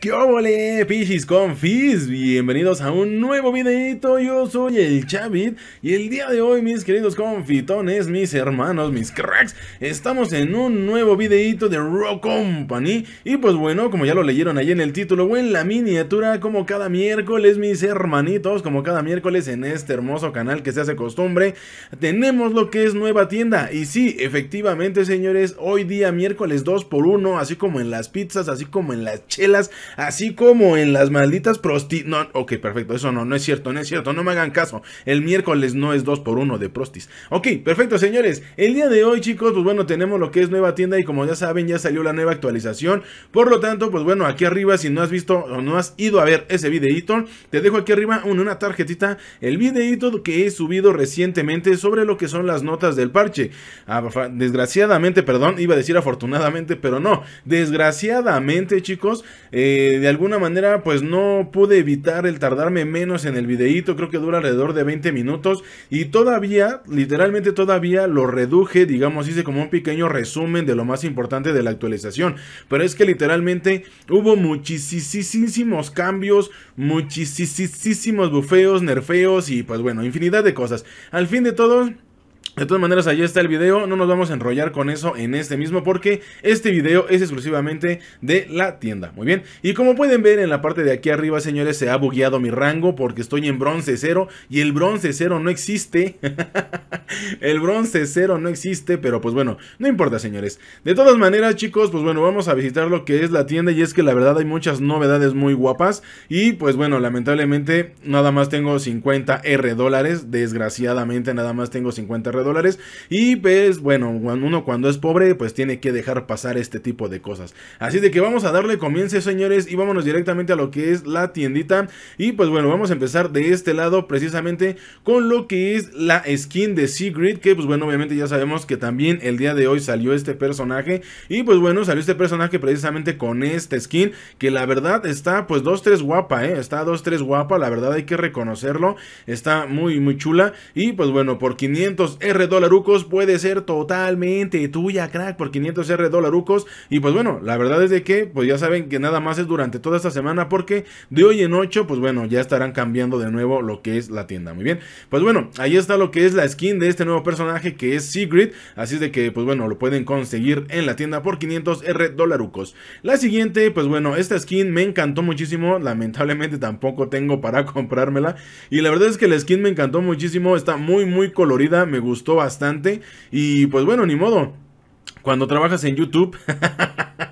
¿Qué ole, Pichis Confis? Bienvenidos a un nuevo videito, yo soy el Chavit Y el día de hoy, mis queridos confitones, mis hermanos, mis cracks Estamos en un nuevo videito de Raw Company Y pues bueno, como ya lo leyeron ahí en el título o en la miniatura Como cada miércoles, mis hermanitos Como cada miércoles en este hermoso canal que se hace costumbre Tenemos lo que es nueva tienda Y sí, efectivamente señores, hoy día miércoles 2 por 1 Así como en las pizzas, así como en las chelas así como en las malditas prostis. No, ok, perfecto, eso no, no es cierto, no es cierto, no me hagan caso. El miércoles no es 2 por 1 de prostis. Ok, perfecto, señores. El día de hoy, chicos, pues bueno, tenemos lo que es nueva tienda y como ya saben, ya salió la nueva actualización. Por lo tanto, pues bueno, aquí arriba, si no has visto o no has ido a ver ese videito, te dejo aquí arriba una tarjetita, el videito que he subido recientemente sobre lo que son las notas del parche. Ah, desgraciadamente, perdón, iba a decir afortunadamente, pero no. Desgraciadamente, chicos, eh, de alguna manera pues no pude evitar el tardarme menos en el videíto, creo que dura alrededor de 20 minutos y todavía, literalmente todavía lo reduje, digamos, hice como un pequeño resumen de lo más importante de la actualización, pero es que literalmente hubo muchísimos cambios, muchísimos bufeos, nerfeos y pues bueno, infinidad de cosas. Al fin de todo, de todas maneras, ahí está el video, no nos vamos a enrollar con eso en este mismo porque este video es exclusivamente de la tienda, muy bien. Y como pueden ver en la parte de aquí arriba, señores, se ha bugueado mi rango porque estoy en bronce cero y el bronce cero no existe. el bronce cero no existe, pero pues bueno, no importa, señores. De todas maneras, chicos, pues bueno, vamos a visitar lo que es la tienda y es que la verdad hay muchas novedades muy guapas y pues bueno, lamentablemente nada más tengo 50 R dólares, desgraciadamente nada más tengo 50 R dólares y pues bueno, uno cuando es pobre pues tiene que dejar pasar este tipo de cosas. Así de que vamos a darle comienzo señores y vámonos directamente a lo que es la tiendita. Y pues bueno, vamos a empezar de este lado precisamente con lo que es la skin de secret Que pues bueno, obviamente ya sabemos que también el día de hoy salió este personaje. Y pues bueno, salió este personaje precisamente con esta skin. Que la verdad está pues 2-3 guapa, eh. Está 2-3 guapa, la verdad hay que reconocerlo. Está muy muy chula. Y pues bueno, por 500 R R dolarucos puede ser totalmente tuya, crack, por 500 R dolarucos. Y pues bueno, la verdad es de que, pues ya saben que nada más es durante toda esta semana, porque de hoy en 8, pues bueno, ya estarán cambiando de nuevo lo que es la tienda. Muy bien, pues bueno, ahí está lo que es la skin de este nuevo personaje que es Sigrid. Así es de que, pues bueno, lo pueden conseguir en la tienda por 500 R dolarucos. La siguiente, pues bueno, esta skin me encantó muchísimo. Lamentablemente tampoco tengo para comprármela. Y la verdad es que la skin me encantó muchísimo. Está muy, muy colorida. Me gustó bastante. Y pues bueno, ni modo. Cuando trabajas en YouTube,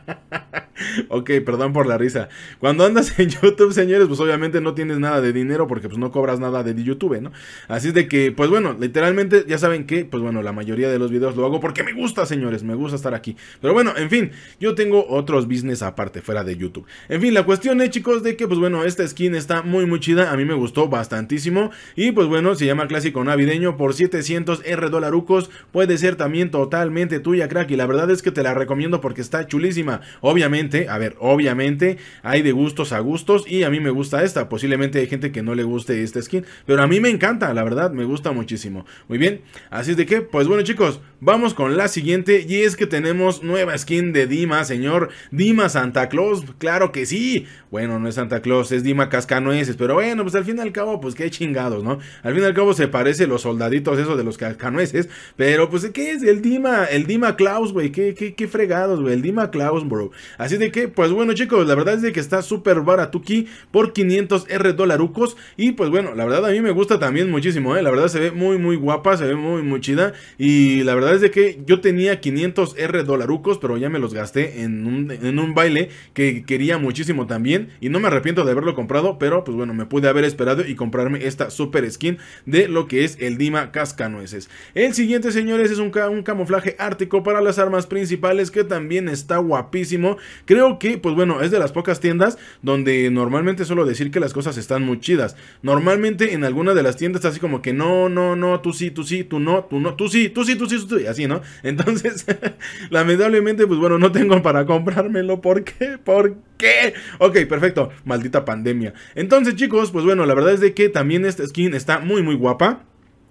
ok, perdón por la risa. Cuando andas en YouTube, señores, pues obviamente no tienes nada de dinero porque pues no cobras nada de YouTube, ¿no? Así es de que, pues bueno, literalmente, ya saben que, pues bueno, la mayoría de los videos lo hago porque me gusta, señores, me gusta estar aquí. Pero bueno, en fin, yo tengo otros business aparte, fuera de YouTube. En fin, la cuestión es, chicos, de que, pues bueno, esta skin está muy, muy chida, a mí me gustó bastantísimo. Y pues bueno, se llama Clásico Navideño por 700 R dolarucos, puede ser también totalmente tuya, crack, y la verdad es que te la recomiendo porque está chulísima. Obviamente, a ver, obviamente hay de gustos a gustos y a mí me gusta esta. Posiblemente hay gente que no le guste esta skin, pero a mí me encanta, la verdad, me gusta muchísimo. Muy bien, así es de que, pues bueno chicos, vamos con la siguiente y es que tenemos nueva skin de Dima, señor. Dima Santa Claus, claro que sí. Bueno, no es Santa Claus, es Dima Cascanueces, pero bueno, pues al fin y al cabo, pues qué chingados, ¿no? Al fin y al cabo se parece los soldaditos esos de los cascanueces, pero pues ¿qué es? El Dima, el Dima Claus, güey, ¿Qué, fregados, güey, el Dima Claus, bro. Así de que pues bueno chicos, la verdad es de que está súper baratuki por 500 R dolarucos y pues bueno, la verdad a mí me gusta también muchísimo, ¿eh? la verdad se ve muy muy guapa, se ve muy muy chida y la verdad es de que yo tenía 500 R dolarucos pero ya me los gasté en un, baile que quería muchísimo también y no me arrepiento de haberlo comprado, pero pues bueno, me pude haber esperado y comprarme esta super skin de lo que es el Dima Cascanueces. El siguiente señores es un, un camuflaje ártico para las armas principales que también está guapísimo, creo que, pues bueno, es de las pocas tiendas donde normalmente suelo decir que las cosas están muy chidas. Normalmente en alguna de las tiendas así como que no, no, no, tú sí, tú sí, tú no, tú no, tú sí, tú sí, tú sí, tú sí, así, ¿no? Entonces, lamentablemente, pues bueno, no tengo para comprármelo. ¿Por qué? ¿Por qué? Ok, perfecto. Maldita pandemia. Entonces, chicos, pues bueno, la verdad es de que también esta skin está muy, muy guapa.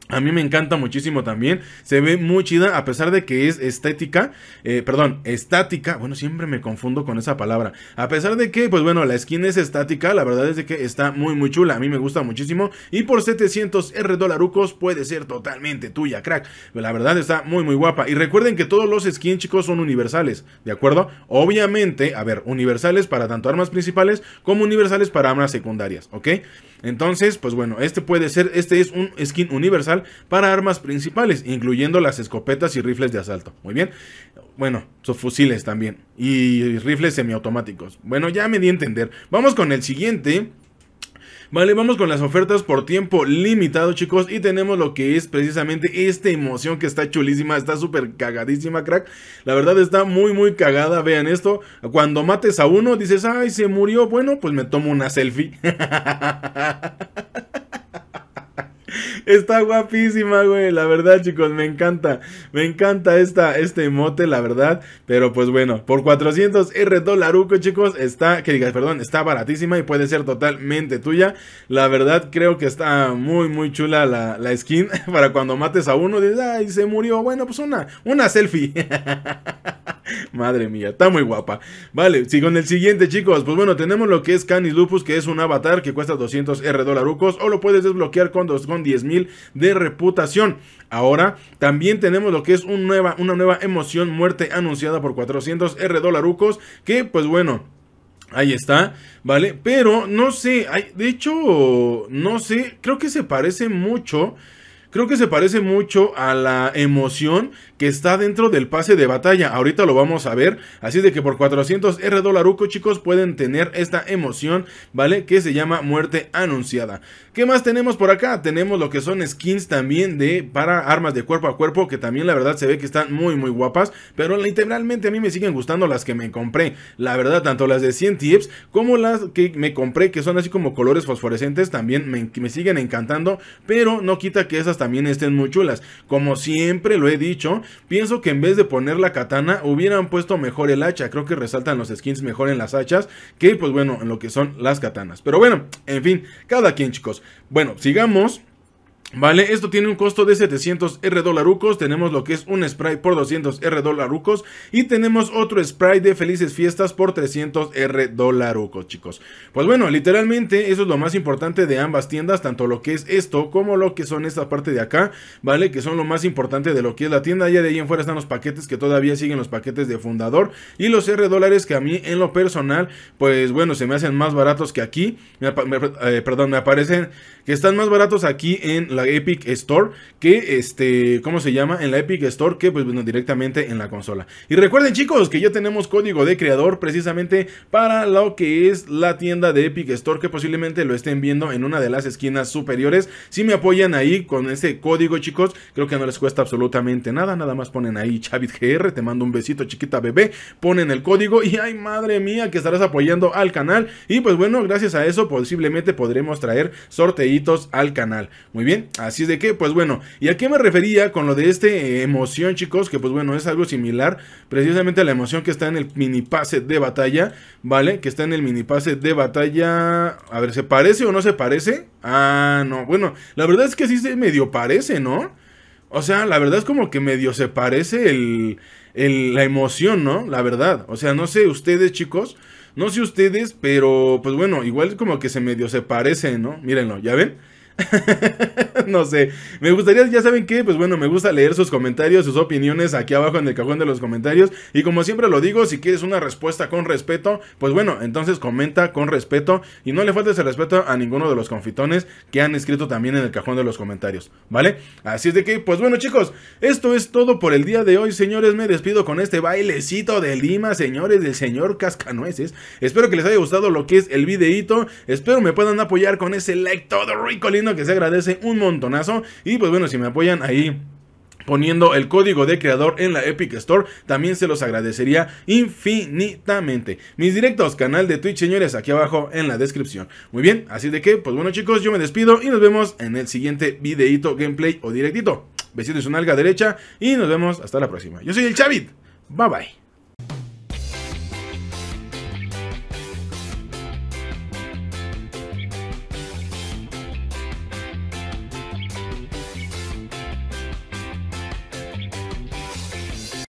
A mí me encanta muchísimo también. Se ve muy chida, a pesar de que es estética. Eh, perdón, estática. Bueno, siempre me confundo con esa palabra. A pesar de que, pues bueno, la skin es estática. La verdad es de que está muy, muy chula. A mí me gusta muchísimo. Y por 700 R dolarucos puede ser totalmente tuya, crack. La verdad está muy, muy guapa. Y recuerden que todos los skins, chicos, son universales. ¿De acuerdo? Obviamente, a ver, universales para tanto armas principales como universales para armas secundarias. ¿Ok? Entonces, pues bueno, este puede ser. Este es un skin universal para armas principales, incluyendo las escopetas y rifles de asalto. Muy bien. Bueno, sus fusiles también. Y rifles semiautomáticos. Bueno, ya me di a entender. Vamos con el siguiente. Vale, vamos con las ofertas por tiempo limitado, chicos. Y tenemos lo que es precisamente esta emoción que está chulísima. Está súper cagadísima, crack. La verdad está muy, muy cagada. Vean esto. Cuando mates a uno, dices, ay, se murió. Bueno, pues me tomo una selfie. Está guapísima, güey. La verdad, chicos, me encanta. Me encanta esta, este emote, la verdad. Pero pues bueno, por 400 R dolaruco, chicos, está, que digas, perdón, está baratísima y puede ser totalmente tuya. La verdad, creo que está muy, muy chula la, skin para cuando mates a uno. Dices, ay, se murió. Bueno, pues una, una selfie. Madre mía, está muy guapa. Vale, si con el siguiente, chicos. Pues bueno, tenemos lo que es Canis Lupus, que es un avatar que cuesta 200 R dolarucos. O lo puedes desbloquear con, dos, con 10 de reputación. Ahora también tenemos lo que es una nueva emoción muerte anunciada por 400 R dolarucos que pues bueno, Ahí está, ¿vale? Pero no sé, de hecho, no sé, creo que se parece mucho, creo que se parece mucho a la emoción que está dentro del pase de batalla. Ahorita lo vamos a ver. Así de que por 400 R chicos, pueden tener esta emoción, ¿vale? Que se llama muerte anunciada. ¿Qué más tenemos por acá? Tenemos lo que son skins también de para armas de cuerpo a cuerpo, que también la verdad se ve que están muy, muy guapas. Pero literalmente a mí me siguen gustando las que me compré. La verdad, tanto las de 100 tips como las que me compré, que son así como colores fosforescentes, también me, me siguen encantando. Pero no quita que esas también estén muy chulas. Como siempre lo he dicho, Pienso que en vez de poner la katana, hubieran puesto mejor el hacha. Creo que resaltan los skins mejor en las hachas que, pues bueno, en lo que son las katanas. Pero bueno, en fin, cada quien, chicos. Bueno, sigamos. Vale, esto tiene un costo de 700 R dolarucos, tenemos lo que es un spray por 200 R dolarucos y tenemos otro spray de felices fiestas por 300 R dolarucos, chicos. Pues bueno, literalmente eso es lo más importante de ambas tiendas, tanto lo que es esto como lo que son esta parte de acá, ¿vale? Que son lo más importante de lo que es la tienda, ya de ahí en fuera están los paquetes que todavía siguen los paquetes de fundador y los R dólares que a mí en lo personal, pues bueno, se me hacen más baratos que aquí, eh, perdón, me aparecen que están más baratos aquí en la Epic Store que, este, ¿cómo se llama? En la Epic Store que, pues, bueno, directamente en la consola. Y recuerden, chicos, que ya tenemos código de creador precisamente para lo que es la tienda de Epic Store que posiblemente lo estén viendo en una de las esquinas superiores. Si me apoyan ahí con ese código, chicos, creo que no les cuesta absolutamente nada. Nada más ponen ahí ChavitGR, te mando un besito chiquita bebé, ponen el código y ay madre mía que estarás apoyando al canal. Y pues bueno, gracias a eso posiblemente podremos traer sorteitos al canal. Muy bien, Así es de que, pues bueno, ¿y a qué me refería con lo de este eh, emoción, chicos? Que pues bueno, es algo similar precisamente a la emoción que está en el mini pase de batalla, ¿vale? Que está en el mini pase de batalla... A ver, ¿se parece o no se parece? Ah, no, bueno, la verdad es que sí se medio parece, ¿no? O sea, la verdad es como que medio se parece el, el, la emoción, ¿no? La verdad. O sea, no sé ustedes, chicos. No sé ustedes, pero pues bueno, igual como que se medio se parece, ¿no? Mírenlo, ¿ya ven? no sé. Me gustaría, ya saben qué, pues bueno, me gusta leer sus comentarios, sus opiniones aquí abajo en el cajón de los comentarios. Y como siempre lo digo, si quieres una respuesta con respeto, pues bueno, entonces comenta con respeto y no le faltes el respeto a ninguno de los confitones que han escrito también en el cajón de los comentarios, ¿vale? Así es de que, pues bueno, chicos, esto es todo por el día de hoy, señores. Me despido con este bailecito de Lima, señores, del señor Cascanueces. Espero que les haya gustado lo que es el videito Espero me puedan apoyar con ese like todo rico, lindo que se agradece un montonazo. Y pues bueno, si me apoyan ahí poniendo el código de creador en la Epic Store, también se los agradecería infinitamente. Mis directos, canal de Twitch, señores, aquí abajo en la descripción. Muy bien, así de que, pues bueno chicos, yo me despido y nos vemos en el siguiente videito, gameplay o directito. Besitos en alga derecha y nos vemos hasta la próxima. Yo soy el Chavit. Bye bye.